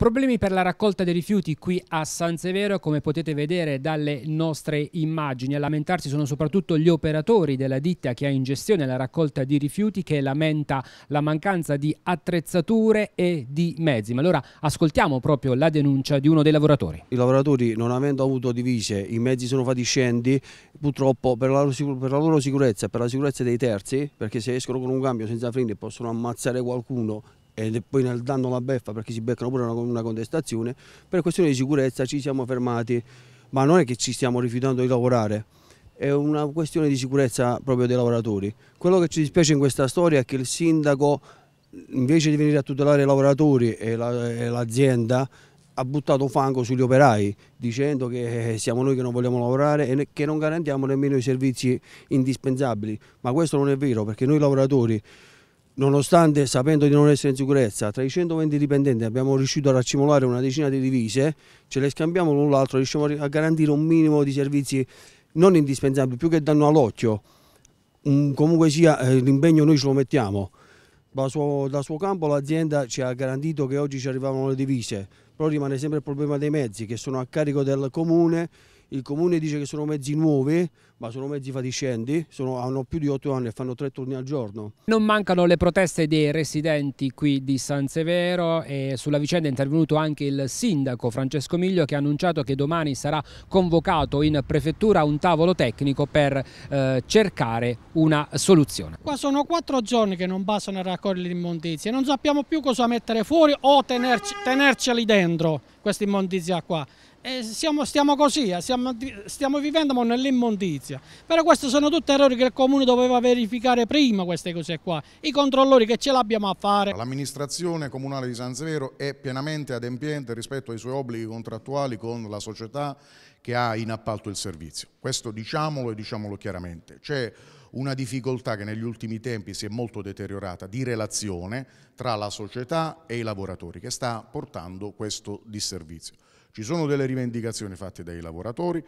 Problemi per la raccolta dei rifiuti qui a San Severo, come potete vedere dalle nostre immagini. A lamentarsi sono soprattutto gli operatori della ditta che ha in gestione la raccolta di rifiuti che lamenta la mancanza di attrezzature e di mezzi. Ma allora ascoltiamo proprio la denuncia di uno dei lavoratori. I lavoratori non avendo avuto divise, i mezzi sono fatiscenti, purtroppo per la, loro, per la loro sicurezza e per la sicurezza dei terzi, perché se escono con un cambio senza freni possono ammazzare qualcuno e poi nel danno la beffa perché si beccano pure una, una contestazione, per questione di sicurezza ci siamo fermati, ma non è che ci stiamo rifiutando di lavorare, è una questione di sicurezza proprio dei lavoratori. Quello che ci dispiace in questa storia è che il sindaco invece di venire a tutelare i lavoratori e l'azienda ha buttato fango sugli operai dicendo che eh, siamo noi che non vogliamo lavorare e che non garantiamo nemmeno i servizi indispensabili, ma questo non è vero perché noi lavoratori nonostante sapendo di non essere in sicurezza, tra i 120 dipendenti abbiamo riuscito a raccimolare una decina di divise, ce le scambiamo l'un l'altro, riusciamo a garantire un minimo di servizi non indispensabili, più che danno all'occhio. Comunque sia, eh, l'impegno noi ce lo mettiamo. Da suo, da suo campo l'azienda ci ha garantito che oggi ci arrivavano le divise, però rimane sempre il problema dei mezzi che sono a carico del comune il comune dice che sono mezzi nuovi, ma sono mezzi fatiscenti, sono, hanno più di 8 anni e fanno 3 turni al giorno. Non mancano le proteste dei residenti qui di San Severo e sulla vicenda è intervenuto anche il sindaco Francesco Miglio che ha annunciato che domani sarà convocato in prefettura un tavolo tecnico per eh, cercare una soluzione. Qua sono 4 giorni che non bastano a raccogliere l'immondizie, non sappiamo più cosa mettere fuori o tenerci, tenerceli dentro questa immondizia qua. E eh, siamo, stiamo così, eh, stiamo, stiamo vivendo nell'immondizia. Però questi sono tutti errori che il comune doveva verificare prima queste cose qua, i controllori che ce l'abbiamo a fare. L'amministrazione comunale di San Severo è pienamente adempiente rispetto ai suoi obblighi contrattuali con la società che ha in appalto il servizio. Questo diciamolo e diciamolo chiaramente. C'è una difficoltà che negli ultimi tempi si è molto deteriorata di relazione tra la società e i lavoratori che sta portando questo disservizio. Ci sono delle rivendicazioni fatte dai lavoratori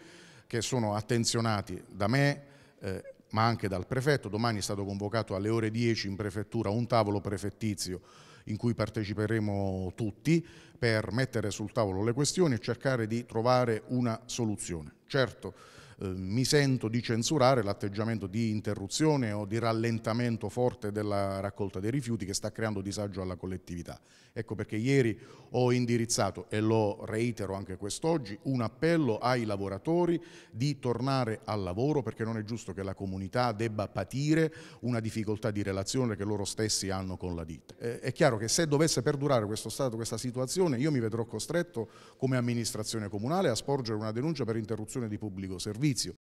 che sono attenzionati da me, eh, ma anche dal prefetto. Domani è stato convocato alle ore 10 in prefettura un tavolo prefettizio in cui parteciperemo tutti per mettere sul tavolo le questioni e cercare di trovare una soluzione. Certo, eh, mi sento di censurare l'atteggiamento di interruzione o di rallentamento forte della raccolta dei rifiuti che sta creando disagio alla collettività. Ecco perché ieri ho indirizzato, e lo reitero anche quest'oggi, un appello ai lavoratori di tornare al lavoro perché non è giusto che la comunità debba patire una difficoltà di relazione che loro stessi hanno con la ditta. Eh, è chiaro che se dovesse perdurare questo stato, questa situazione, io mi vedrò costretto come amministrazione comunale a sporgere una denuncia per interruzione di pubblico servizio giudizio.